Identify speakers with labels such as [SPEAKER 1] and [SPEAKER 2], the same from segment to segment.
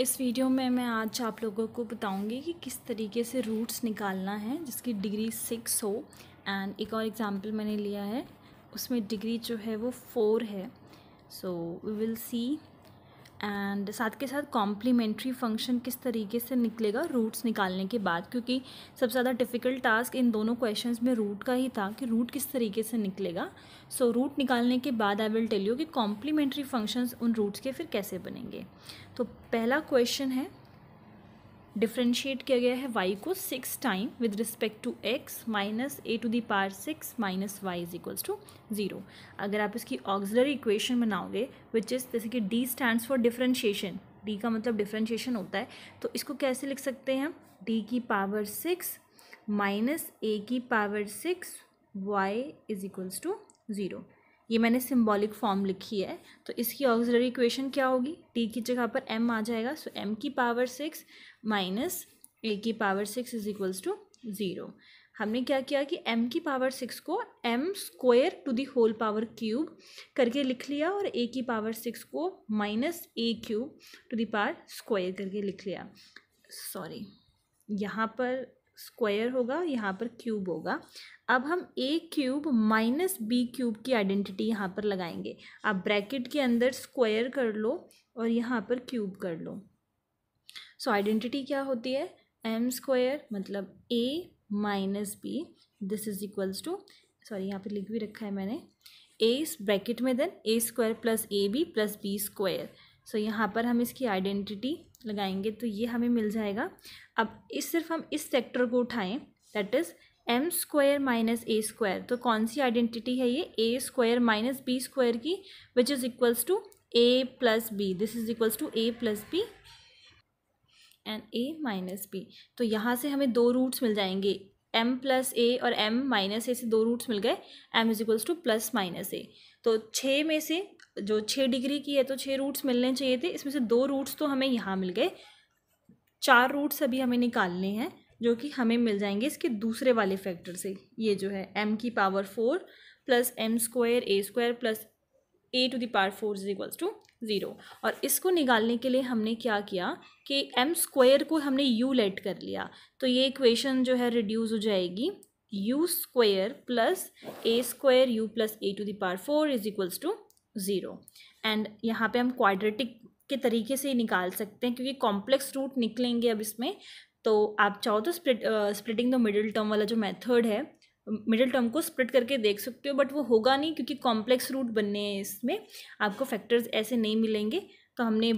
[SPEAKER 1] इस वीडियो में मैं आज आप लोगों को बताऊंगी कि किस तरीके से रूट्स निकालना है जिसकी डिग्री सिक्स हो एंड एक और एग्जांपल मैंने लिया है उसमें डिग्री जो है वो फोर है so we will see and साथ के साथ कॉम्प्लीमेंट्री फंक्शन किस तरीके से निकलेगा रूट्स निकालने के बाद क्योंकि सबसे ज़्यादा डिफ़िकल्ट टास्क इन दोनों क्वेश्चन में रूट का ही था कि रूट किस तरीके से निकलेगा सो so, रूट निकालने के बाद आई विल टेल यू कि कॉम्प्लीमेंट्री फंक्शंस उन रूट्स के फिर कैसे बनेंगे तो पहला क्वेश्चन है डिफ्रेंशिएट किया गया है वाई को six time with respect to x minus a to the power six minus y is equals to zero अगर आप इसकी ऑक्सिलरी इक्वेशन बनाओगे विच इज़ जैसे कि d stand for differentiation d का मतलब डिफ्रेंशिएशन होता है तो इसको कैसे लिख सकते हैं डी की पावर सिक्स माइनस ए की power six y is equals to zero ये मैंने सिम्बॉलिक फॉर्म लिखी है तो इसकी ऑक्सिलरी इक्वेशन क्या होगी टी की जगह पर एम आ जाएगा सो एम की पावर सिक्स माइनस ए की power six is equals to zero हमने क्या किया कि m की पावर सिक्स को m square to the whole power cube करके लिख लिया और a की पावर सिक्स को minus a cube to the power square करके लिख लिया सॉरी यहाँ पर स्क्वायर होगा यहाँ पर क्यूब होगा अब हम a cube minus b cube की आइडेंटिटी यहाँ पर लगाएंगे आप ब्रैकेट के अंदर स्क्वायर कर लो और यहाँ पर क्यूब कर लो सो so, आइडेंटिटी क्या होती है एम स्क्वायर मतलब a minus b this is equals to sorry यहाँ पर लिख भी रखा है मैंने ए ब्रैकेट में then a square plus a b plus b square so यहाँ पर हम इसकी आइडेंटिटी लगाएंगे तो ये हमें मिल जाएगा अब इस सिर्फ हम इस सेक्टर को उठाएं that is m square minus a square तो कौन सी आइडेंटिटी है ये a square minus b square की which is equals to a plus b this is equals to a plus b and a minus b तो यहाँ से हमें दो रूट्स मिल जाएंगे एम प्लस ए और एम माइनस ए से दो रूट्स मिल गए m is equals to plus minus a तो छः में से जो छः डिग्री की है तो छः रूट्स मिलने चाहिए थे इसमें से दो रूट्स तो हमें यहाँ मिल गए चार रूट्स अभी हमें निकालने हैं जो कि हमें मिल जाएंगे इसके दूसरे वाले फैक्टर से ये जो है एम की power four plus m square a square plus a to the power four is equals to zero और इसको निकालने के लिए हमने क्या किया कि एम स्क्वायर को हमने यू लेट कर लिया तो ये इक्वेशन जो है रिड्यूस हो जाएगी u square plus a square u plus a to the power four is equals to zero and यहाँ पे हम क्वाड्रेटिक के तरीके से ही निकाल सकते हैं क्योंकि कॉम्प्लेक्स रूट निकलेंगे अब इसमें तो आप चाहो तो split splitting the middle term वाला जो मेथड है मिडिल टर्म को स्प्लिट करके देख सकते हो बट वो होगा नहीं क्योंकि कॉम्प्लेक्स रूट बनने हैं इसमें आपको फैक्टर्स ऐसे नहीं मिलेंगे तो हमने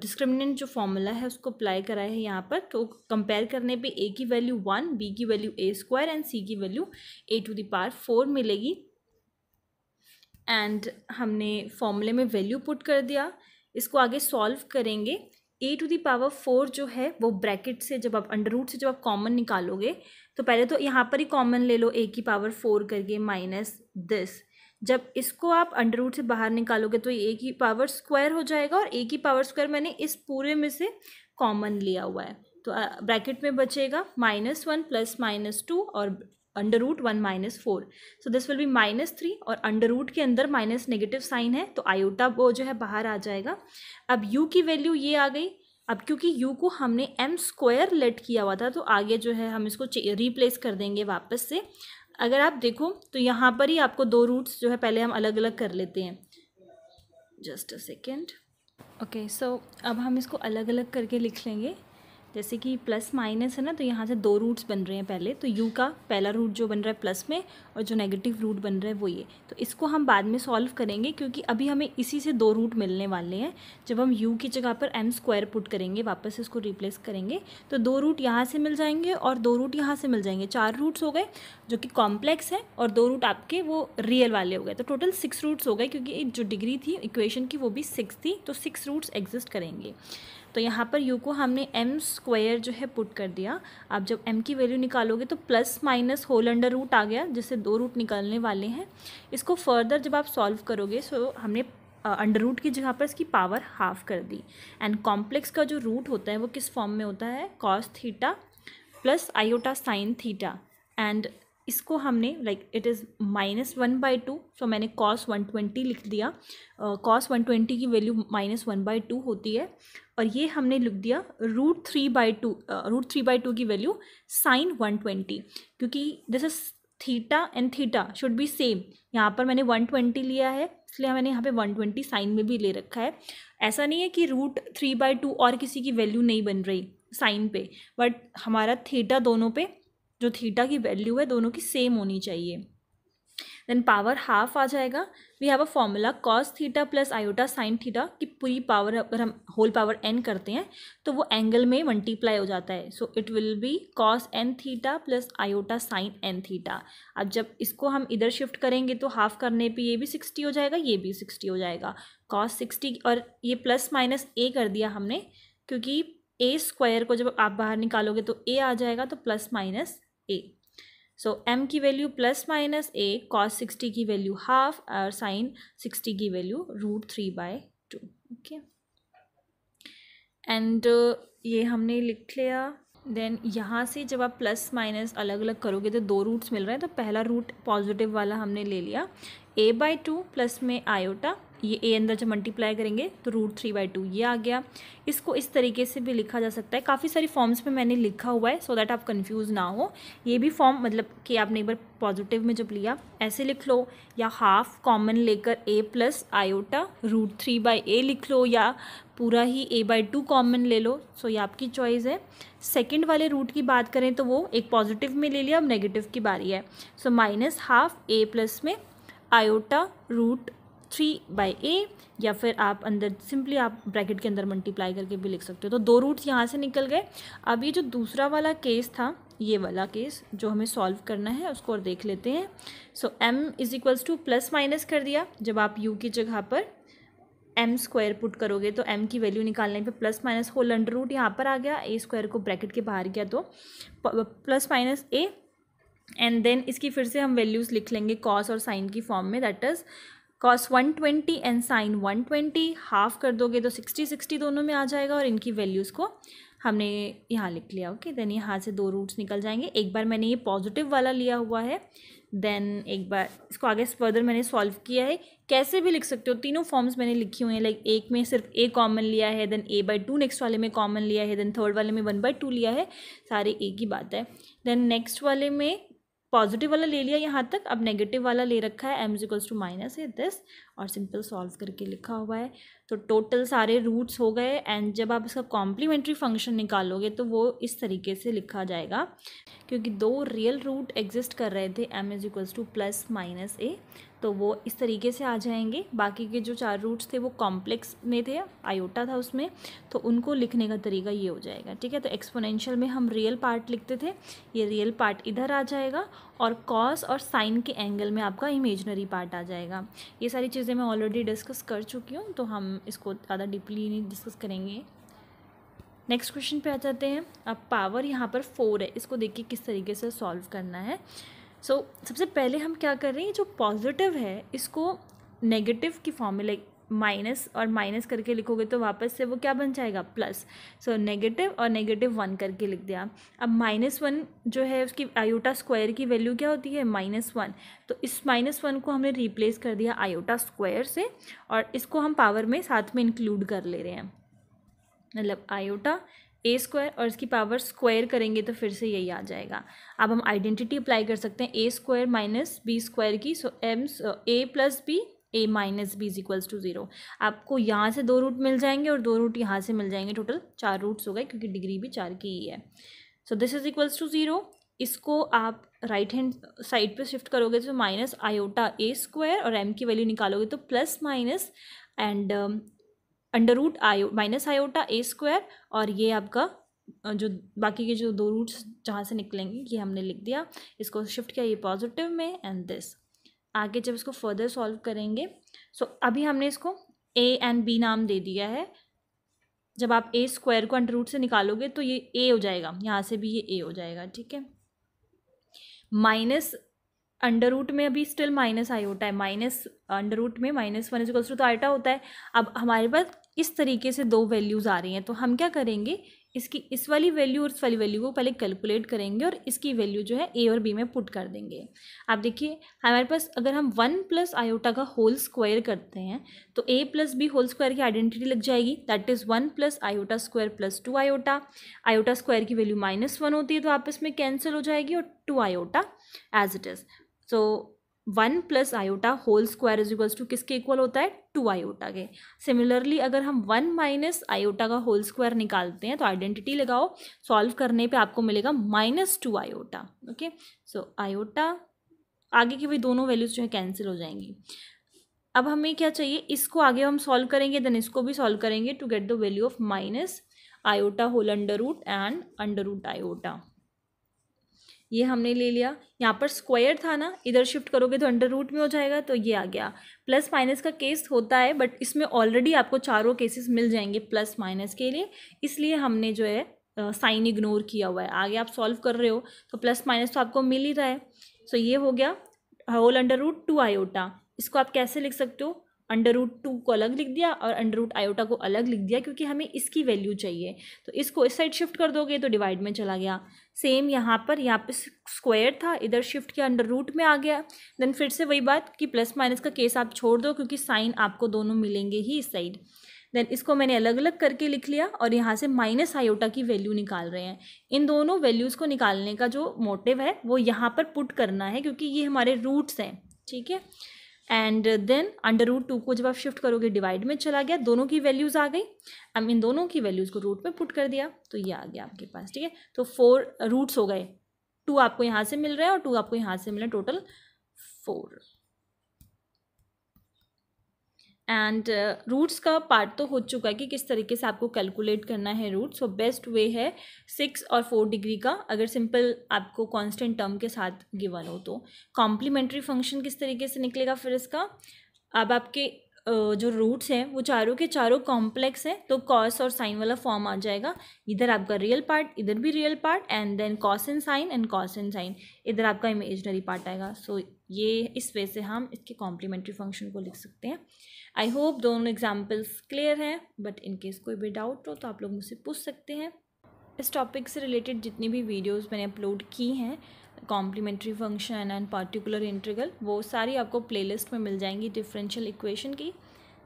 [SPEAKER 1] डिस्क्रिमिनेंट uh, जो फॉर्मूला है उसको अप्लाई करा है यहाँ पर तो कंपेयर करने पे ए की वैल्यू वन बी की value a square and c की value a to the power four मिलेगी एंड हमने फॉर्मूले में वैल्यू पुट कर दिया इसको आगे सॉल्व करेंगे a to the power four जो है वो ब्रैकेट से जब आप अंडर रूट से जब आप कॉमन निकालोगे तो पहले तो यहाँ पर ही कॉमन ले लो ए की पावर फोर करके माइनस दिस जब इसको आप अंडर रूट से बाहर निकालोगे तो ये ए की पावर स्क्वायर हो जाएगा और ए की पावर स्क्वायर मैंने इस पूरे में से कॉमन लिया हुआ है तो ब्रैकेट में बचेगा minus one plus minus two और under root one minus four so this will be minus three और अंडर रूट के अंदर माइनस नेगेटिव साइन है तो आयोटा वो जो है बाहर आ जाएगा अब u की वैल्यू ये आ गई अब क्योंकि u को हमने एम स्क्वायर लेट किया हुआ था तो आगे जो है हम इसको रिप्लेस कर देंगे वापस से अगर आप देखो तो यहाँ पर ही आपको दो रूट्स जो है पहले हम अलग अलग कर लेते हैं just a second okay so अब हम इसको अलग अलग करके लिख लेंगे जैसे कि प्लस माइनस है ना तो यहाँ से दो रूट्स बन रहे हैं पहले तो यू का पहला रूट जो बन रहा है प्लस में और जो नेगेटिव रूट बन रहा है वो ये तो इसको हम बाद में सॉल्व करेंगे क्योंकि अभी हमें इसी से दो रूट मिलने वाले हैं जब हम यू की जगह पर एम स्क्वायर पुट करेंगे वापस इसको रिप्लेस करेंगे तो दो रूट यहाँ से मिल जाएंगे और दो रूट यहाँ से मिल जाएंगे चार रूट्स हो गए जो कि कॉम्प्लेक्स है और दो रूट आपके वो रियल वाले हो गए तो टोटल सिक्स रूट्स हो गए क्योंकि जो डिग्री थी इक्वेशन की वो भी सिक्स थी तो सिक्स रूट्स एग्जिस्ट करेंगे तो यहाँ पर यू को हमने एम स्क्वायर जो है पुट कर दिया आप जब एम की वैल्यू निकालोगे तो plus minus whole under root आ गया जिससे दो रूट निकालने वाले हैं इसको फर्दर जब आप सॉल्व करोगे सो हमने अंडर रूट की जगह पर इसकी पावर हाफ कर दी एंड कॉम्प्लेक्स का जो रूट होता है वो किस फॉर्म में होता है cos theta plus iota sine theta and इसको हमने like it is minus one by two so मैंने कॉस वन ट्वेंटी लिख दिया कॉस वन ट्वेंटी की value minus one by two होती है और ये हमने लिख दिया root three by two root three by two की वैल्यू साइन वन ट्वेंटी क्योंकि this is theta and theta should be same यहाँ पर मैंने वन ट्वेंटी लिया है इसलिए मैंने यहाँ पे वन ट्वेंटी साइन में भी ले रखा है ऐसा नहीं है कि रूट थ्री बाई टू और किसी की वैल्यू नहीं बन रही साइन पे बट हमारा थीटा दोनों पे जो थीटा की वैल्यू है दोनों की सेम होनी चाहिए देन पावर हाफ आ जाएगा we have a formula cos theta plus iota sine theta की पूरी पावर अगर हम होल पावर एन करते हैं तो वो एंगल में मल्टीप्लाई हो जाता है so it will be cos n theta plus iota sine n theta अब जब इसको हम इधर शिफ्ट करेंगे तो हाफ करने पे ये भी सिक्सटी हो जाएगा ये भी सिक्सटी हो जाएगा कॉस सिक्सटी और ये प्लस माइनस ए कर दिया हमने क्योंकि ए स्क्वायर को जब आप बाहर निकालोगे तो ए आ जाएगा तो plus minus a so m की value plus minus a cos sixty की वैल्यू हाफ और साइन सिक्सटी की value root three by two okay and ये हमने लिख लिया देन यहाँ से जब आप प्लस माइनस अलग अलग करोगे तो दो रूट्स मिल रहे हैं तो पहला रूट पॉजिटिव वाला हमने ले लिया ए बाई टू प्लस में आयोटा ये ए अंदर जब मल्टीप्लाई करेंगे तो रूट थ्री बाई टू ये आ गया इसको इस तरीके से भी लिखा जा सकता है काफ़ी सारी फॉर्म्स में मैंने लिखा हुआ है सो so दैट आप कंफ्यूज ना हो ये भी फॉर्म मतलब कि आपने एक बार पॉजिटिव में जब लिया ऐसे लिख लो या हाफ कॉमन लेकर a plus iota root three by a लिख लो या पूरा ही ए बाई टू कॉमन ले लो सो so ये आपकी चॉइस है सेकेंड वाले रूट की बात करें तो वो एक पॉजिटिव में ले लिया अब नेगेटिव की बारी है so minus half a plus में iota root three by a या फिर आप अंदर सिंपली आप ब्रैकेट के अंदर मल्टीप्लाई करके भी लिख सकते हो तो दो रूट्स यहाँ से निकल गए अब ये जो दूसरा वाला केस था ये वाला केस जो हमें सॉल्व करना है उसको और देख लेते हैं so m is equals to plus minus कर दिया जब आप यू की जगह पर एम स्क्वायर पुट करोगे तो एम की वैल्यू निकालने पे plus minus whole under root यहाँ पर आ गया ए स्क्वायर को ब्रैकेट के बाहर गया तो plus minus a and then इसकी फिर से हम वैल्यूज़ लिख लेंगे कॉस और साइन की फॉर्म में that is cos 120 and sine one twenty half कर दोगे तो 60 60 दोनों में आ जाएगा और इनकी वैल्यूज़ को हमने यहाँ लिख लिया ओके देन यहाँ से दो रूट्स निकल जाएंगे एक बार मैंने ये पॉजिटिव वाला लिया हुआ है देन एक बार इसको आगे फर्दर मैंने सॉल्व किया है कैसे भी लिख सकते हो तीनों फॉर्म्स मैंने लिखी हुई हैं लाइक एक में सिर्फ ए कॉमन लिया है then a by two next वाले में कॉमन लिया है देन थर्ड वाले में वन बाई टू लिया है सारे ए की बात है देन नेक्स्ट वाले में पॉजिटिव वाला ले लिया यहाँ तक अब नेगेटिव वाला ले रखा है एम इजिकल्स टू माइनस है दिस और सिंपल सॉल्व करके लिखा हुआ है तो टोटल सारे रूट्स हो गए एंड जब आप इसका कॉम्प्लीमेंट्री फंक्शन निकालोगे तो वो इस तरीके से लिखा जाएगा क्योंकि दो रियल रूट एग्जिस्ट कर रहे थे m is equals to plus minus a तो वो इस तरीके से आ जाएंगे बाकी के जो चार रूट्स थे वो कॉम्प्लेक्स में थे आयोटा था उसमें तो उनको लिखने का तरीका ये हो जाएगा ठीक है तो एक्सपोनेंशियल में हम रियल पार्ट लिखते थे ये रियल पार्ट इधर आ जाएगा और कॉस और साइन के एंगल में आपका इमेजनरी पार्ट आ जाएगा ये सारी चीज़ चीज़ें मैं ऑलरेडी डिस्कस कर चुकी हूँ तो हम इसको ज़्यादा डीपली नहीं डिस्कस करेंगे नेक्स्ट क्वेश्चन पे आ जाते हैं अब पावर यहाँ पर फोर है इसको देखिए किस तरीके से सॉल्व करना है सो so, सबसे पहले हम क्या कर रहे हैं जो पॉजिटिव है इसको नेगेटिव की फॉर्म में लाइक माइनस और माइनस करके लिखोगे तो वापस से वो क्या बन जाएगा प्लस सो नेगेटिव और नेगेटिव वन करके लिख दिया अब माइनस वन जो है उसकी आयोटा स्क्वायर की वैल्यू क्या होती है माइनस वन तो इस माइनस वन को हमने रिप्लेस कर दिया आयोटा स्क्वायर से और इसको हम पावर में साथ में इंक्लूड कर ले रहे हैं मतलब आयोटा ए स्क्वायर और इसकी पावर स्क्वायर करेंगे तो फिर से यही आ जाएगा अब हम आइडेंटिटी अप्लाई कर सकते हैं a square minus b square की so m a plus b a minus b is equals to zero आपको यहाँ से दो रूट मिल जाएंगे और दो रूट यहाँ से मिल जाएंगे टोटल चार रूट्स हो गए क्योंकि डिग्री भी चार की ही है so this is equals to zero इसको आप राइट हैंड साइड पे शिफ्ट करोगे तो माइनस आयोटा ए स्क्वायर और एम की वैल्यू निकालोगे तो plus minus and under root आयो माइनस आयोटा ए स्क्वायर और ये आपका जो बाकी के जो दो रूट्स जहाँ से निकलेंगे ये हमने लिख दिया इसको शिफ्ट किया ये पॉजिटिव में एंड दिस आगे जब इसको फर्दर सॉल्व करेंगे सो so, अभी हमने इसको ए एंड बी नाम दे दिया है जब आप ए स्क्वायर को अंडर रूट से निकालोगे तो ये ए हो जाएगा यहाँ से भी ये ए हो जाएगा ठीक है माइनस अंडर रूट में अभी स्टिल माइनस आई होता है माइनस अंडर रूट में माइनस वन इजिकल्स टू तो होता है अब हमारे पास इस तरीके से दो वैल्यूज़ आ रही हैं तो हम क्या करेंगे इसकी इस वाली वैल्यू और इस वाली वैल्यू को पहले कैलकुलेट करेंगे और इसकी वैल्यू जो है ए और बी में पुट कर देंगे आप देखिए हमारे पास अगर हम वन प्लस आयोटा का होल स्क्वायर करते हैं तो a plus b whole square की आइडेंटिटी लग जाएगी that is one plus iota square plus two iota iota square की वैल्यू माइनस वन होती है तो आपस में कैंसिल हो जाएगी और two iota as it is so one plus iota whole square is equals to किसके इक्वल होता है टू आयोटा के सिमिलरली अगर हम वन माइनस आयोटा का होल स्क्वायर निकालते हैं तो आइडेंटिटी लगाओ सॉल्व करने पे आपको मिलेगा minus two iota okay so iota आगे की भी दोनों वैल्यूज जो है कैंसिल हो जाएंगी अब हमें क्या चाहिए इसको आगे हम सॉल्व करेंगे देन इसको भी सॉल्व करेंगे to get the value of minus iota whole under root and under root iota ये हमने ले लिया यहाँ पर स्क्वायर था ना इधर शिफ्ट करोगे तो अंडर रूट में हो जाएगा तो ये आ गया प्लस माइनस का केस होता है बट इसमें ऑलरेडी आपको चारों केसेस मिल जाएंगे प्लस माइनस के लिए इसलिए हमने जो है साइन इग्नोर किया हुआ है आगे आप सॉल्व कर रहे हो तो प्लस माइनस तो आपको मिल ही रहा है सो so, ये हो गया whole under root two iota इसको आप कैसे लिख सकते हो अंडर रूट टू को अलग लिख दिया और अंडर रूट आयोटा को अलग लिख दिया क्योंकि हमें इसकी वैल्यू चाहिए तो इसको इस साइड शिफ्ट कर दोगे तो डिवाइड में चला गया सेम यहाँ पर यहाँ पे स्क्वायर था इधर शिफ्ट किया अंडर रूट में आ गया देन फिर से वही बात कि प्लस माइनस का केस आप छोड़ दो क्योंकि साइन आपको दोनों मिलेंगे ही इस साइड देन इसको मैंने अलग अलग करके लिख लिया और यहाँ से माइनस आयोटा की वैल्यू निकाल रहे हैं इन दोनों वैल्यूज़ को निकालने का जो मोटिव है वो यहाँ पर पुट करना है क्योंकि ये हमारे रूट्स हैं ठीक है and then under root two को जब आप शिफ्ट करोगे डिवाइड में चला गया दोनों की वैल्यूज़ आ गई अब इन दोनों की वैल्यूज़ को रूट में पुट कर दिया तो ये आ गया आपके पास ठीक है तो फोर रूट्स हो गए टू आपको यहाँ से मिल रहा है और टू आपको यहाँ से मिल रहा है total four and roots uh, का पार्ट तो हो चुका है कि किस तरीके से आपको कैलकुलेट करना है रूट्स सो बेस्ट वे है सिक्स और फोर डिग्री का अगर सिंपल आपको कांस्टेंट टर्म के साथ गिवन हो तो कॉम्प्लीमेंट्री फंक्शन किस तरीके से निकलेगा फिर इसका अब आपके जो रूट्स हैं वो चारों के चारों कॉम्प्लेक्स हैं तो कॉस और साइन वाला फॉर्म आ जाएगा इधर आपका रियल पार्ट इधर भी real part and then cos and sine and cos and sine इधर आपका इमेजनरी पार्ट आएगा सो so, ये इस वे से हम इसके कॉम्प्लीमेंट्री फंक्शन को लिख सकते हैं आई होप दोनों एग्जाम्पल्स क्लियर हैं बट इन केस कोई भी डाउट हो तो आप लोग मुझसे पूछ सकते हैं इस टॉपिक से रिलेटेड जितनी भी वीडियोज़ मैंने अपलोड की हैं complementary function and particular integral वो सारी आपको प्लेलिस्ट में मिल जाएंगी डिफरेंशियल इक्वेशन की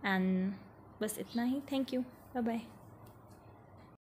[SPEAKER 1] एंड बस इतना ही थैंक यू बाय बाय